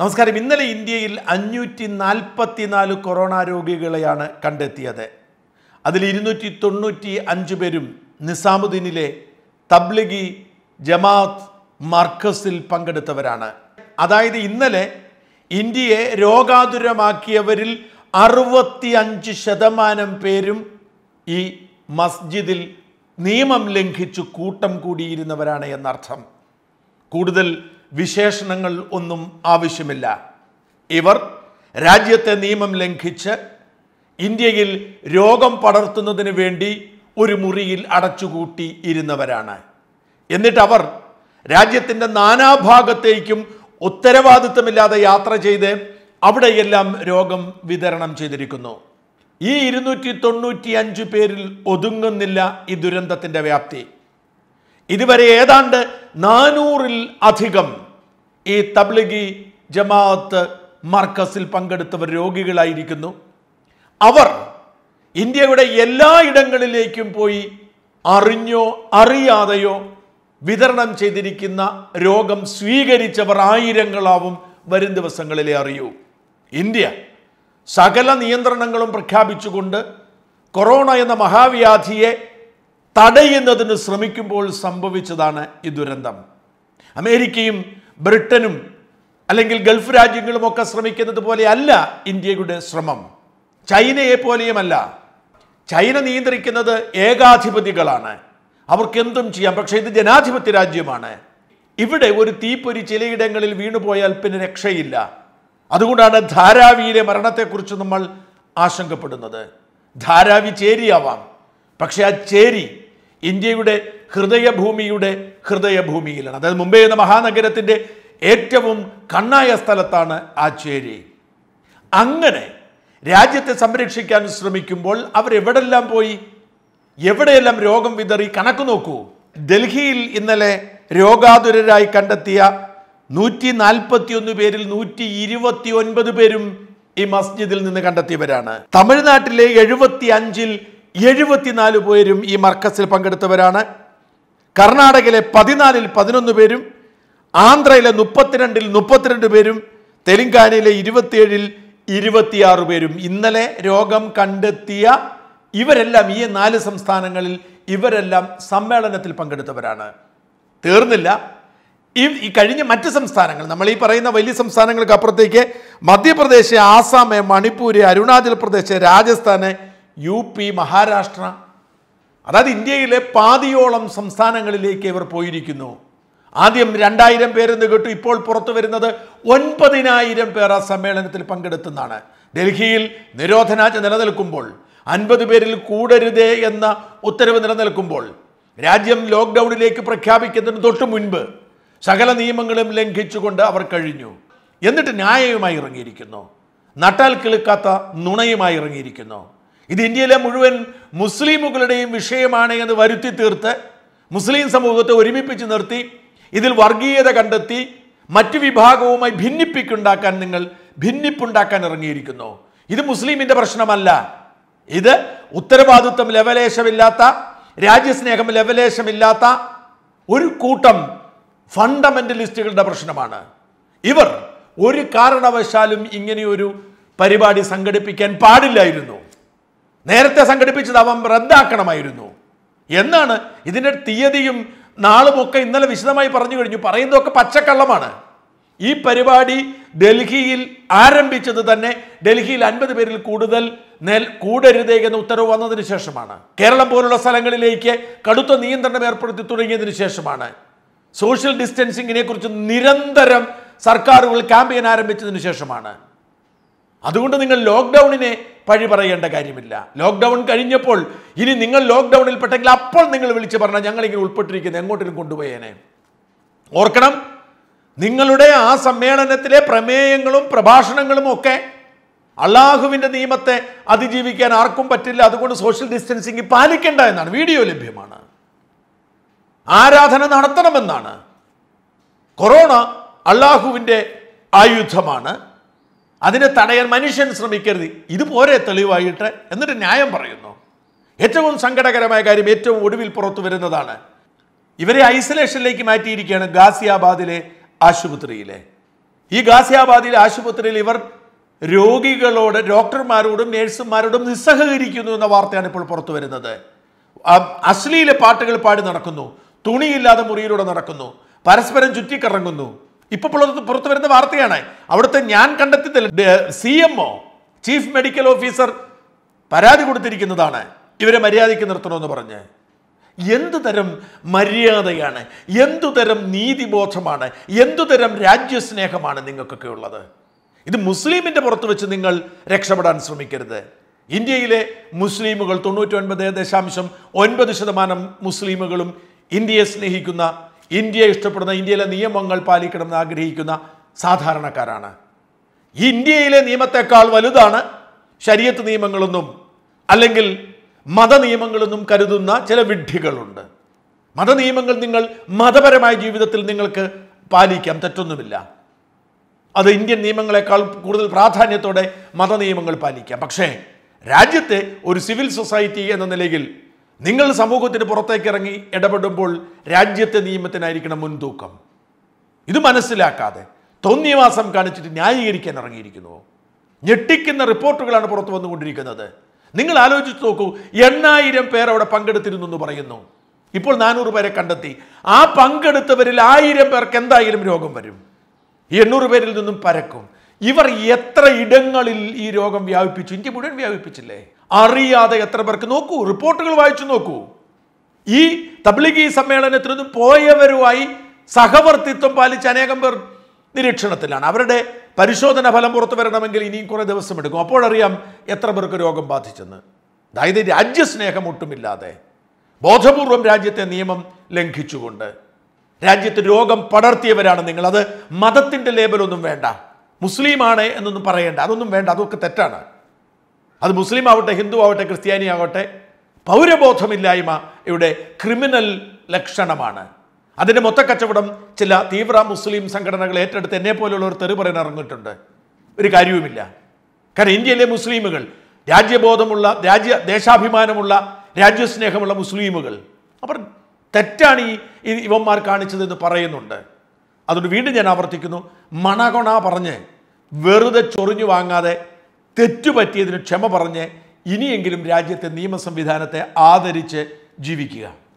നമസ്കാരം ഇന്നലെ ഇന്ത്യയിൽ അഞ്ഞൂറ്റി നാൽപ്പത്തിനാല് കൊറോണ രോഗികളെയാണ് കണ്ടെത്തിയത് അതിൽ ഇരുന്നൂറ്റി തൊണ്ണൂറ്റി അഞ്ച് പേരും നിസാമുദ്ദീനിലെ തബ്ലിഗി ജമാഅത്ത് മർക്കസിൽ പങ്കെടുത്തവരാണ് അതായത് ഇന്നലെ ഇന്ത്യയെ രോഗാതുരമാക്കിയവരിൽ അറുപത്തി അഞ്ച് ശതമാനം പേരും ഈ മസ്ജിദിൽ നിയമം ലംഘിച്ചു കൂട്ടം കൂടിയിരുന്നവരാണ് എന്നർത്ഥം കൂടുതൽ വിശേഷണങ്ങൾ ഒന്നും ആവശ്യമില്ല ഇവർ രാജ്യത്തെ നിയമം ലംഘിച്ച് ഇന്ത്യയിൽ രോഗം പടർത്തുന്നതിന് വേണ്ടി ഒരു മുറിയിൽ അടച്ചുകൂട്ടി ഇരുന്നവരാണ് എന്നിട്ട് അവർ രാജ്യത്തിൻ്റെ നാനാഭാഗത്തേക്കും ഉത്തരവാദിത്തമില്ലാതെ യാത്ര ചെയ്ത് അവിടെയെല്ലാം രോഗം വിതരണം ചെയ്തിരിക്കുന്നു ഈ ഇരുന്നൂറ്റി തൊണ്ണൂറ്റി അഞ്ച് പേരിൽ ഒതുങ്ങുന്നില്ല ഈ ദുരന്തത്തിൻ്റെ വ്യാപ്തി ഇതുവരെ ഏതാണ്ട് നാനൂറിൽ അധികം ഈ തബ്ലിഗി ജമാഅത്ത് മർക്കസിൽ പങ്കെടുത്തവർ രോഗികളായിരിക്കുന്നു അവർ ഇന്ത്യയുടെ എല്ലാ ഇടങ്ങളിലേക്കും പോയി അറിഞ്ഞോ അറിയാതെയോ വിതരണം ചെയ്തിരിക്കുന്ന രോഗം സ്വീകരിച്ചവർ ആയിരങ്ങളാവും വരും ദിവസങ്ങളിലെ അറിയൂ ഇന്ത്യ സകല നിയന്ത്രണങ്ങളും പ്രഖ്യാപിച്ചുകൊണ്ട് കൊറോണ എന്ന മഹാവ്യാധിയെ തടയുന്നതിന് ശ്രമിക്കുമ്പോൾ സംഭവിച്ചതാണ് ഈ ദുരന്തം അമേരിക്കയും ബ്രിട്ടനും അല്ലെങ്കിൽ ഗൾഫ് രാജ്യങ്ങളും ഒക്കെ ശ്രമിക്കുന്നത് പോലെയല്ല ഇന്ത്യയുടെ ശ്രമം ചൈനയെ പോലെയുമല്ല ചൈന നിയന്ത്രിക്കുന്നത് ഏകാധിപതികളാണ് അവർക്ക് എന്തും ചെയ്യാം പക്ഷേ ഇത് ജനാധിപത്യ രാജ്യമാണ് ഇവിടെ ഒരു തീപ്പൊരി ചിലയിടങ്ങളിൽ വീണുപോയാൽ പിന്നെ രക്ഷയില്ല അതുകൊണ്ടാണ് ധാരാവിയിലെ മരണത്തെക്കുറിച്ച് നമ്മൾ ആശങ്കപ്പെടുന്നത് ധാരാവി ചേരിയാവാം പക്ഷേ ആ ചേരി ഇന്ത്യയുടെ ഹൃദയഭൂമിയുടെ ഹൃദയഭൂമിയിലാണ് അതായത് മുംബൈ എന്ന മഹാനഗരത്തിൻ്റെ ഏറ്റവും കണ്ണായ സ്ഥലത്താണ് ആ ചേരി അങ്ങനെ രാജ്യത്തെ സംരക്ഷിക്കാൻ ശ്രമിക്കുമ്പോൾ അവരെവിടെല്ലാം പോയി എവിടെയെല്ലാം രോഗം വിതറി കണക്ക് നോക്കൂ ഡൽഹിയിൽ ഇന്നലെ രോഗാതുരരായി കണ്ടെത്തിയ നൂറ്റി നാൽപ്പത്തിയൊന്ന് പേരിൽ നൂറ്റി ഇരുപത്തി ഒൻപത് പേരും ഈ മസ്ജിദിൽ നിന്ന് കണ്ടെത്തിയവരാണ് തമിഴ്നാട്ടിലെ എഴുപത്തി അഞ്ചിൽ എഴുപത്തിനാല് പേരും ഈ മർക്കസിൽ പങ്കെടുത്തവരാണ് കർണാടകയിലെ പതിനാലിൽ പതിനൊന്ന് പേരും ആന്ധ്രയിലെ മുപ്പത്തിരണ്ടിൽ മുപ്പത്തിരണ്ട് പേരും തെലങ്കാനയിലെ ഇരുപത്തിയേഴിൽ ഇരുപത്തിയാറ് പേരും ഇന്നലെ രോഗം കണ്ടെത്തിയ ഇവരെല്ലാം ഈ നാല് സംസ്ഥാനങ്ങളിൽ ഇവരെല്ലാം സമ്മേളനത്തിൽ പങ്കെടുത്തവരാണ് തീർന്നില്ല ഈ കഴിഞ്ഞ മറ്റ് സംസ്ഥാനങ്ങൾ നമ്മൾ ഈ പറയുന്ന വലിയ സംസ്ഥാനങ്ങൾക്ക് അപ്പുറത്തേക്ക് മധ്യപ്രദേശ് ആസാം മണിപ്പൂര് അരുണാചൽ പ്രദേശ് രാജസ്ഥാന് യു പി മഹാരാഷ്ട്ര അതായത് ഇന്ത്യയിലെ പാതിയോളം സംസ്ഥാനങ്ങളിലേക്ക് ഇവർ പോയിരിക്കുന്നു ആദ്യം രണ്ടായിരം പേരെന്ന് കേട്ടു ഇപ്പോൾ പുറത്തു വരുന്നത് ഒൻപതിനായിരം പേർ ആ സമ്മേളനത്തിൽ പങ്കെടുത്തെന്നാണ് ഡൽഹിയിൽ നിരോധനാജ്ഞ നിലനിൽക്കുമ്പോൾ അൻപത് പേരിൽ കൂടരുതേ എന്ന ഉത്തരവ് നിലനിൽക്കുമ്പോൾ രാജ്യം ലോക്ക്ഡൗണിലേക്ക് പ്രഖ്യാപിക്കുന്നതിന് തൊട്ടു മുൻപ് സകല നിയമങ്ങളും ലംഘിച്ചുകൊണ്ട് അവർ കഴിഞ്ഞു എന്നിട്ട് ന്യായവുമായി ഇറങ്ങിയിരിക്കുന്നു നട്ടാൽ കിളുക്കാത്ത നുണയുമായി ഇറങ്ങിയിരിക്കുന്നു ഇത് ഇന്ത്യയിലെ മുഴുവൻ മുസ്ലിമുകളുടെയും വിഷയമാണ് എന്ന് വരുത്തി തീർത്ത് മുസ്ലിം സമൂഹത്തെ ഒരുമിപ്പിച്ച് നിർത്തി ഇതിൽ വർഗീയത കണ്ടെത്തി മറ്റു വിഭാഗവുമായി ഭിന്നിപ്പിക്കുണ്ടാക്കാൻ നിങ്ങൾ ഭിന്നിപ്പുണ്ടാക്കാൻ ഇറങ്ങിയിരിക്കുന്നു ഇത് മുസ്ലിമിൻ്റെ പ്രശ്നമല്ല ഇത് ഉത്തരവാദിത്വം ലവലേശമില്ലാത്ത രാജ്യസ്നേഹം ലവലേശമില്ലാത്ത ഒരു കൂട്ടം ഫണ്ടമെൻ്റലിസ്റ്റുകളുടെ പ്രശ്നമാണ് ഇവർ ഒരു കാരണവശാലും ഇങ്ങനെയൊരു പരിപാടി സംഘടിപ്പിക്കാൻ പാടില്ലായിരുന്നു നേരത്തെ സംഘടിപ്പിച്ചത് അവൻ റദ്ദാക്കണമായിരുന്നു എന്നാണ് ഇതിൻ്റെ തീയതിയും നാളുമൊക്കെ ഇന്നലെ വിശദമായി പറഞ്ഞു കഴിഞ്ഞു പറയുന്നതൊക്കെ പച്ചക്കള്ളമാണ് ഈ പരിപാടി ഡൽഹിയിൽ ആരംഭിച്ചത് തന്നെ ഡൽഹിയിൽ അൻപത് പേരിൽ കൂടുതൽ നെൽ കൂടരുതേ എന്ന ഉത്തരവ് വന്നതിന് ശേഷമാണ് കേരളം പോലുള്ള സ്ഥലങ്ങളിലേക്ക് കടുത്ത നിയന്ത്രണം ഏർപ്പെടുത്തി തുടങ്ങിയതിന് ശേഷമാണ് സോഷ്യൽ ഡിസ്റ്റൻസിങ്ങിനെ കുറിച്ച് നിരന്തരം സർക്കാരുകൾ ക്യാമ്പയിൻ ആരംഭിച്ചതിന് ശേഷമാണ് അതുകൊണ്ട് നിങ്ങൾ ലോക്ക്ഡൗണിനെ പഴി പറയേണ്ട കാര്യമില്ല ലോക്ക്ഡൗൺ കഴിഞ്ഞപ്പോൾ ഇനി നിങ്ങൾ ലോക്ക്ഡൗണിൽ പെട്ടെങ്കിൽ അപ്പോൾ നിങ്ങൾ വിളിച്ച് പറഞ്ഞാൽ ഞങ്ങളിങ്ങനെ ഉൾപ്പെട്ടിരിക്കുന്നത് എങ്ങോട്ടും കൊണ്ടുപോയേനെ ഓർക്കണം നിങ്ങളുടെ ആ സമ്മേളനത്തിലെ പ്രമേയങ്ങളും പ്രഭാഷണങ്ങളും ഒക്കെ അള്ളാഹുവിൻ്റെ നിയമത്തെ അതിജീവിക്കാൻ ആർക്കും പറ്റില്ല അതുകൊണ്ട് സോഷ്യൽ ഡിസ്റ്റൻസിങ് പാലിക്കേണ്ട എന്നാണ് വീഡിയോ ലഭ്യമാണ് ആരാധന നടത്തണമെന്നാണ് കൊറോണ അള്ളാഹുവിൻ്റെ ആയുധമാണ് അതിനെ തടയാൻ മനുഷ്യൻ ശ്രമിക്കരുത് ഇത് പോരെ തെളിവായിട്ട് എന്നിട്ട് ന്യായം പറയുന്നു ഏറ്റവും സങ്കടകരമായ കാര്യം ഏറ്റവും ഒടുവിൽ പുറത്തു വരുന്നതാണ് ഇവരെ ഐസൊലേഷനിലേക്ക് മാറ്റിയിരിക്കുകയാണ് ഗാസിയാബാദിലെ ആശുപത്രിയിലെ ഈ ഗാസിയാബാദിലെ ആശുപത്രിയിൽ ഇവർ രോഗികളോട് ഡോക്ടർമാരോടും നേഴ്സുമാരോടും നിസ്സഹകരിക്കുന്നു എന്ന വാർത്തയാണ് ഇപ്പോൾ പുറത്തു വരുന്നത് അശ്ലീല പാട്ടുകൾ പാടി നടക്കുന്നു തുണിയില്ലാതെ മുറിയിലൂടെ നടക്കുന്നു പരസ്പരം ചുറ്റിക്കറങ്ങുന്നു ഇപ്പോൾ പുറത്ത് പുറത്തു വരുന്ന വാർത്തയാണ് അവിടുത്തെ ഞാൻ കണ്ടെത്തിയതിൽ C M O chief medical officer പരാതി കൊടുത്തിരിക്കുന്നതാണ് ഇവരെ മര്യാദയ്ക്ക് നിർത്തണമെന്ന് പറഞ്ഞ് എന്തു തരം മര്യാദയാണ് എന്തു തരം നീതിബോധമാണ് എന്തു തരം രാജ്യസ്നേഹമാണ് നിങ്ങൾക്കൊക്കെ ഉള്ളത് ഇത് മുസ്ലിമിൻ്റെ പുറത്ത് വെച്ച് നിങ്ങൾ രക്ഷപ്പെടാൻ ശ്രമിക്കരുത് ഇന്ത്യയിലെ മുസ്ലിമുകൾ തൊണ്ണൂറ്റി ഒൻപത് ദശാംശം ഒൻപത് ശതമാനം മുസ്ലിമുകളും ഇന്ത്യയെ സ്നേഹിക്കുന്ന ഇന്ത്യയെ ഇഷ്ടപ്പെടുന്ന ഇന്ത്യയിലെ നിയമങ്ങൾ പാലിക്കണമെന്ന് ആഗ്രഹിക്കുന്ന സാധാരണക്കാരാണ് ഇന്ത്യയിലെ നിയമത്തെക്കാൾ വലുതാണ് ശരീരത്ത് നിയമങ്ങളെന്നും അല്ലെങ്കിൽ മതനിയമങ്ങളെന്നും കരുതുന്ന ചില വിഡ്ഢികളുണ്ട് മതനിയമങ്ങൾ നിങ്ങൾ മതപരമായ ജീവിതത്തിൽ നിങ്ങൾക്ക് പാലിക്കാം തെറ്റൊന്നുമില്ല അത് ഇന്ത്യൻ നിയമങ്ങളെക്കാൾ കൂടുതൽ പ്രാധാന്യത്തോടെ മതനിയമങ്ങൾ പാലിക്കാം പക്ഷേ രാജ്യത്തെ ഒരു സിവിൽ സൊസൈറ്റി എന്ന നിലയിൽ നിങ്ങൾ സമൂഹത്തിന് പുറത്തേക്ക് ഇറങ്ങി ഇടപെടുമ്പോൾ രാജ്യത്തെ നിയമത്തിനായിരിക്കണം മുൻതൂക്കം ഇത് മനസ്സിലാക്കാതെ തോന്നിയവാസം കാണിച്ചിട്ട് ന്യായീകരിക്കാൻ ഇറങ്ങിയിരിക്കുന്നു ഞെട്ടിക്കുന്ന റിപ്പോർട്ടുകളാണ് പുറത്തു വന്നുകൊണ്ടിരിക്കുന്നത് നിങ്ങൾ ആലോചിച്ച് നോക്കൂ എണ്ണായിരം പേർ അവിടെ പങ്കെടുത്തിരുന്നു എന്ന് പറയുന്നു ഇപ്പോൾ നാനൂറ് പേരെ കണ്ടെത്തി ആ പങ്കെടുത്തവരിൽ ആയിരം പേർക്ക് എന്തായാലും രോഗം വരും എണ്ണൂറ് പേരിൽ നിന്നും പരക്കും ഇവർ എത്ര ഇടങ്ങളിൽ ഈ രോഗം വ്യാപിപ്പിച്ചു ഇന്ത്യ മുഴുവൻ വ്യാപിപ്പിച്ചില്ലേ അറിയാതെ എത്ര പേർക്ക് നോക്കൂ റിപ്പോർട്ടുകൾ വായിച്ചു നോക്കൂ ഈ തബ്ലിഗി സമ്മേളനത്തിൽ നിന്ന് പോയവരുമായി സഹവർത്തിത്വം പാലിച്ച അനേകം പേർ നിരീക്ഷണത്തിലാണ് അവരുടെ പരിശോധന ഫലം പുറത്തു വരണമെങ്കിൽ ഇനിയും കുറെ ദിവസം എടുക്കും അപ്പോഴറിയാം എത്ര പേർക്ക് രോഗം ബാധിച്ചെന്ന് അതായത് രാജ്യസ്നേഹം ഒട്ടുമില്ലാതെ ബോധപൂർവം രാജ്യത്തെ നിയമം ലംഘിച്ചുകൊണ്ട് രാജ്യത്ത് രോഗം പടർത്തിയവരാണ് നിങ്ങൾ അത് മതത്തിൻ്റെ ലേബലൊന്നും വേണ്ട മുസ്ലിമാണ് എന്നൊന്നും പറയേണ്ട അതൊന്നും വേണ്ട അതൊക്കെ തെറ്റാണ് അത് മുസ്ലിം ആവട്ടെ ഹിന്ദു ആവട്ടെ ക്രിസ്ത്യാനി ആവട്ടെ പൗരബോധമില്ലായ്മ ഇവിടെ ക്രിമിനൽ ലക്ഷണമാണ് അതിൻ്റെ മൊത്തക്കച്ചവടം ചില തീവ്ര മുസ്ലിം സംഘടനകൾ ഏറ്റെടുത്ത് എന്നെ പോലുള്ളവർ തെറി പറയാൻ ഇറങ്ങിയിട്ടുണ്ട് ഒരു കാര്യവുമില്ല കാരണം ഇന്ത്യയിലെ മുസ്ലിമുകൾ രാജ്യബോധമുള്ള രാജ്യ ദേശാഭിമാനമുള്ള രാജ്യസ്നേഹമുള്ള മുസ്ലിമുകൾ അവർ തെറ്റാണ് ഈ ഇവന്മാർ കാണിച്ചതെന്ന് പറയുന്നുണ്ട് അതുകൊണ്ട് വീണ്ടും ഞാൻ ആവർത്തിക്കുന്നു മണകൊണ പറഞ്ഞ് വെറുതെ ചൊറിഞ്ഞു വാങ്ങാതെ തെറ്റുപറ്റിയതിന് ക്ഷമ പറഞ്ഞ് ഇനിയെങ്കിലും രാജ്യത്തെ നിയമ സംവിധാനത്തെ ആദരിച്ച് ജീവിക്കുക